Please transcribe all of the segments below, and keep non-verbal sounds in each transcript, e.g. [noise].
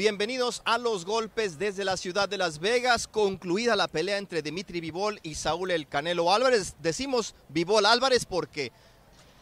Bienvenidos a los golpes desde la ciudad de Las Vegas, concluida la pelea entre Dimitri Vivol y Saúl El Canelo Álvarez. Decimos Vivol Álvarez porque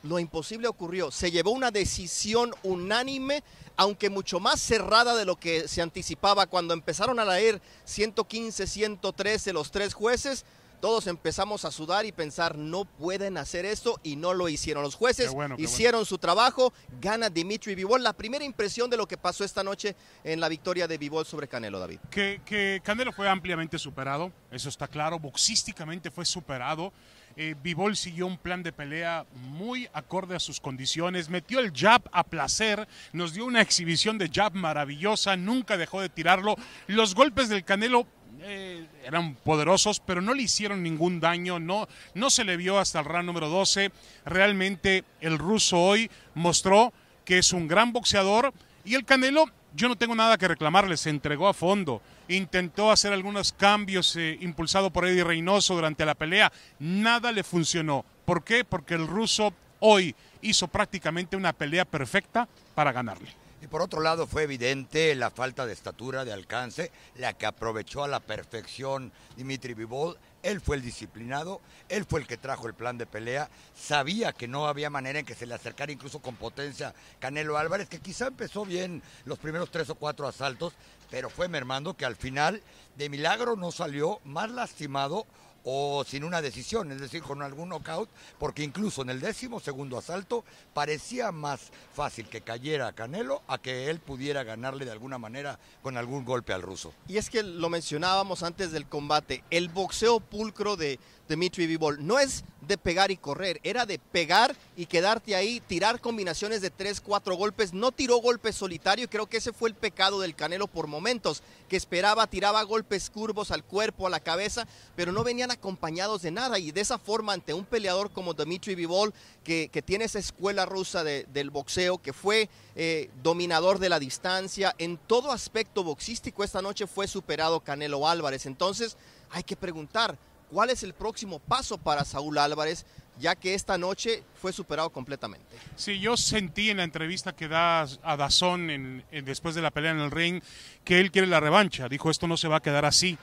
lo imposible ocurrió. Se llevó una decisión unánime, aunque mucho más cerrada de lo que se anticipaba cuando empezaron a leer 115-113 los tres jueces todos empezamos a sudar y pensar, no pueden hacer esto y no lo hicieron. Los jueces hicieron su trabajo, gana Dimitri Vivol. La primera impresión de lo que pasó esta noche en la victoria de Vivol sobre Canelo, David. Que, Canelo fue ampliamente superado, eso está claro, boxísticamente fue superado. Eh, siguió un plan de pelea muy acorde a sus condiciones, metió el jab a placer, nos dio una exhibición de jab maravillosa, nunca dejó de tirarlo. Los golpes del Canelo eh, eran poderosos, pero no le hicieron ningún daño, no, no se le vio hasta el round número 12. Realmente el ruso hoy mostró que es un gran boxeador y el Canelo, yo no tengo nada que reclamarle, se entregó a fondo, intentó hacer algunos cambios eh, impulsado por Eddie Reynoso durante la pelea, nada le funcionó. ¿Por qué? Porque el ruso hoy hizo prácticamente una pelea perfecta para ganarle. Y por otro lado fue evidente la falta de estatura, de alcance, la que aprovechó a la perfección Dimitri Vivol. Él fue el disciplinado, él fue el que trajo el plan de pelea, sabía que no había manera en que se le acercara incluso con potencia Canelo Álvarez, que quizá empezó bien los primeros tres o cuatro asaltos, pero fue mermando que al final de milagro no salió más lastimado o sin una decisión, es decir, con algún knockout, porque incluso en el décimo segundo asalto parecía más fácil que cayera Canelo a que él pudiera ganarle de alguna manera con algún golpe al ruso. Y es que lo mencionábamos antes del combate, el boxeo pulcro de Dmitry Vivol no es de pegar y correr, era de pegar y quedarte ahí, tirar combinaciones de tres, cuatro golpes, no tiró golpes solitario creo que ese fue el pecado del Canelo por momentos, que esperaba, tiraba golpes curvos al cuerpo, a la cabeza, pero no venían a acompañados de nada y de esa forma ante un peleador como Dmitry Vivol, que, tiene esa escuela rusa del boxeo, que fue eh, dominador de la distancia, en todo aspecto boxístico esta noche fue superado Canelo Álvarez. Entonces hay que preguntar, ¿cuál es el próximo paso para Saúl Álvarez? ya que esta noche fue superado completamente. Sí, yo sentí en la entrevista que da a Dazón después de la pelea en el ring que él quiere la revancha. Dijo, esto no se va a quedar así.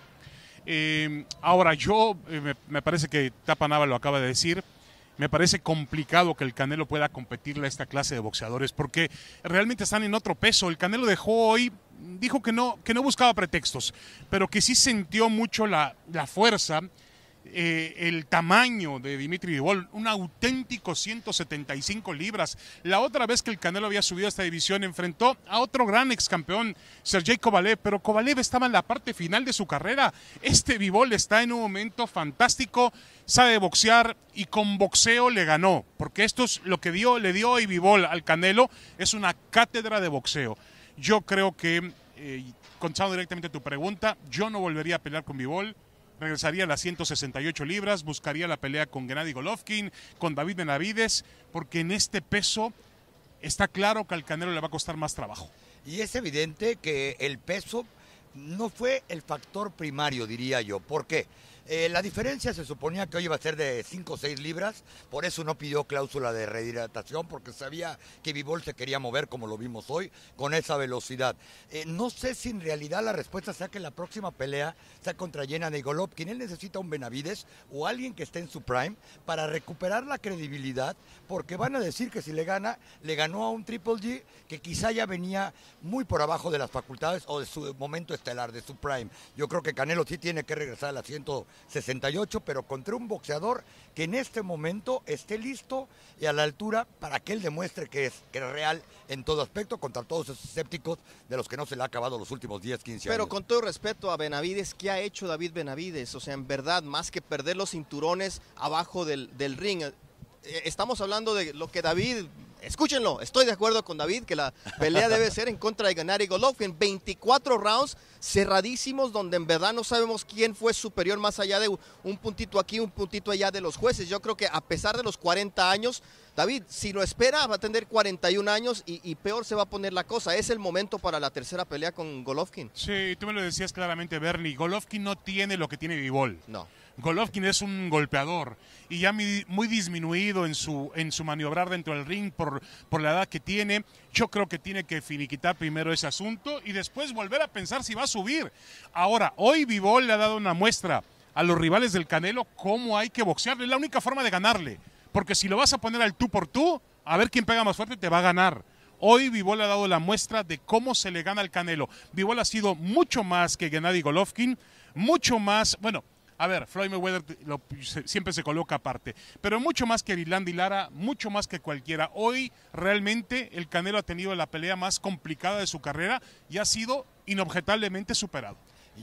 Eh, ahora, yo eh, me, parece que Tapanava lo acaba de decir. Me parece complicado que el Canelo pueda competirle a esta clase de boxeadores porque realmente están en otro peso. El Canelo dejó hoy, dijo que no, que no buscaba pretextos, pero que sí sintió mucho la, la fuerza, eh, el tamaño de Dimitri Vivol, un auténtico 175 libras. La otra vez que el Canelo había subido a esta división, enfrentó a otro gran ex campeón, Sergei Kovalev, pero Kovalev estaba en la parte final de su carrera. Este Vivol está en un momento fantástico, sabe boxear y con boxeo le ganó, porque esto es lo que dio, le dio hoy Vivol al Canelo, es una cátedra de boxeo. Yo creo que, eh, contando directamente tu pregunta, yo no volvería a pelear con Vivol regresaría a las 168 libras, buscaría la pelea con Gennady Golovkin, con David Benavides, porque en este peso está claro que al Canelo le va a costar más trabajo. Y es evidente que el peso no fue el factor primario, diría yo. ¿Por qué? Eh, la diferencia se suponía que hoy iba a ser de 5 o 6 libras, por eso no pidió cláusula de rehidratación, porque sabía que Vivol se quería mover, como lo vimos hoy, con esa velocidad. Eh, no sé si en realidad la respuesta sea que la próxima pelea sea contra Yena de Golovkin. Él necesita un Benavides o alguien que esté en su prime para recuperar la credibilidad, porque van a decir que si le gana, le ganó a un Triple G que quizá ya venía muy por abajo de las facultades o de su momento estelar, de su prime. Yo creo que Canelo sí tiene que regresar al asiento 68, pero contra un boxeador que en este momento esté listo y a la altura para que él demuestre que es, real en todo aspecto contra todos esos escépticos de los que no se le ha acabado los últimos 10, 15 años. Pero con todo respeto a Benavides, ¿qué ha hecho David Benavides? O sea, en verdad, más que perder los cinturones abajo del, del ring, eh, estamos hablando de lo que David escúchenlo, estoy de acuerdo con David que la pelea debe ser en contra de Ganari Golovkin. 24 rounds cerradísimos donde en verdad no sabemos quién fue superior más allá de un puntito aquí, un puntito allá de los jueces. Yo creo que a pesar de los 40 años, David, si lo espera va a tener 41 años y, peor se va a poner la cosa. Es el momento para la tercera pelea con Golovkin. Sí, tú me lo decías claramente, Bernie. Golovkin no tiene lo que tiene Vivol. No Golovkin es un golpeador y ya muy disminuido en su, en su maniobrar dentro del ring por, por la edad que tiene. Yo creo que tiene que finiquitar primero ese asunto y después volver a pensar si va a subir. Ahora, hoy Vivol le ha dado una muestra a los rivales del Canelo cómo hay que boxearle, Es la única forma de ganarle. Porque si lo vas a poner al tú por tú, a ver quién pega más fuerte te va a ganar. Hoy Vivol ha dado la muestra de cómo se le gana al Canelo. Vivol ha sido mucho más que Gennady Golovkin, mucho más, bueno, a ver, Floyd Mayweather siempre se coloca aparte, pero mucho más que y Lara, mucho más que cualquiera. Hoy realmente el Canelo ha tenido la pelea más complicada de su carrera y ha sido inobjetablemente superado.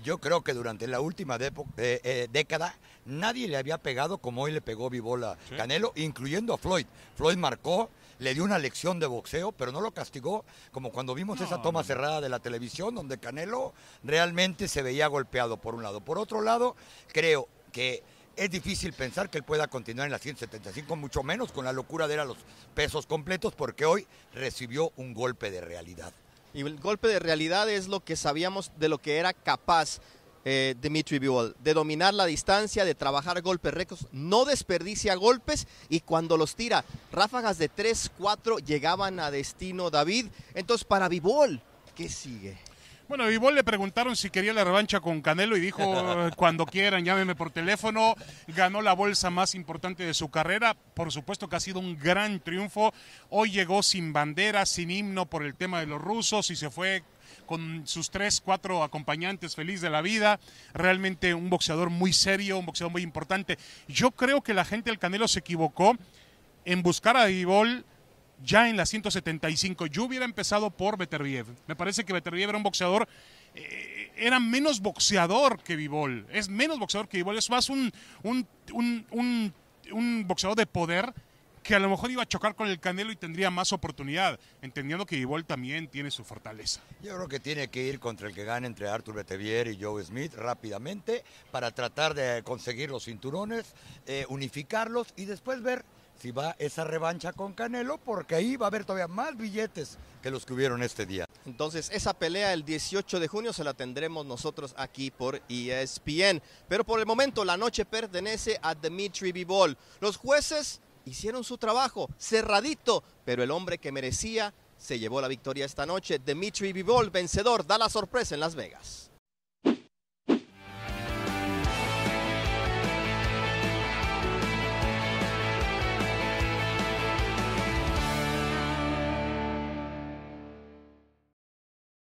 Yo creo que durante la última eh, década nadie le había pegado como hoy le pegó Vivola Canelo, incluyendo a Floyd. Floyd marcó, le dio una lección de boxeo, pero no lo castigó, como cuando vimos esa toma cerrada de la televisión, donde Canelo realmente se veía golpeado por un lado. Por otro lado, creo que es difícil pensar que él pueda continuar en la 175, mucho menos con la locura de ir a los pesos completos, porque hoy recibió un golpe de realidad. Y el golpe de realidad es lo que sabíamos de lo que era capaz eh, Dimitri Bivol, de dominar la distancia, de trabajar golpes rectos, no desperdicia golpes y cuando los tira, ráfagas de 3, 4 llegaban a destino David. Entonces, para Bivol, ¿qué sigue? Bueno, a Vivol le preguntaron si quería la revancha con Canelo y dijo, [laughs] eh, cuando quieran, llámenme por teléfono. Ganó la bolsa más importante de su carrera. Por supuesto que ha sido un gran triunfo. Hoy llegó sin bandera, sin himno por el tema de los rusos y se fue con sus tres, cuatro acompañantes, feliz de la vida, realmente un boxeador muy serio, un boxeador muy importante. Yo creo que la gente del Canelo se equivocó en buscar a vibol ya en la 175. Yo hubiera empezado por Beterbiev. Me parece que Beterbiev era un boxeador eh, era menos boxeador que Vivol. Es menos boxeador que Vivol. Es más un, un, un, boxeador de poder que a lo mejor iba a chocar con el Canelo y tendría más oportunidad, entendiendo que Ivol también tiene su fortaleza. Yo creo que tiene que ir contra el que gane entre Arthur Betevier y Joe Smith rápidamente para tratar de conseguir los cinturones, eh, unificarlos y después ver si va esa revancha con Canelo, porque ahí va a haber todavía más billetes que los que hubieron este día. Entonces, esa pelea el 18 de junio se la tendremos nosotros aquí por ESPN. Pero por el momento, la noche pertenece a Dmitry Bivol. Los jueces hicieron su trabajo, cerradito, pero el hombre que merecía se llevó la victoria esta noche. Dimitri Vivol, vencedor, da la sorpresa en Las Vegas.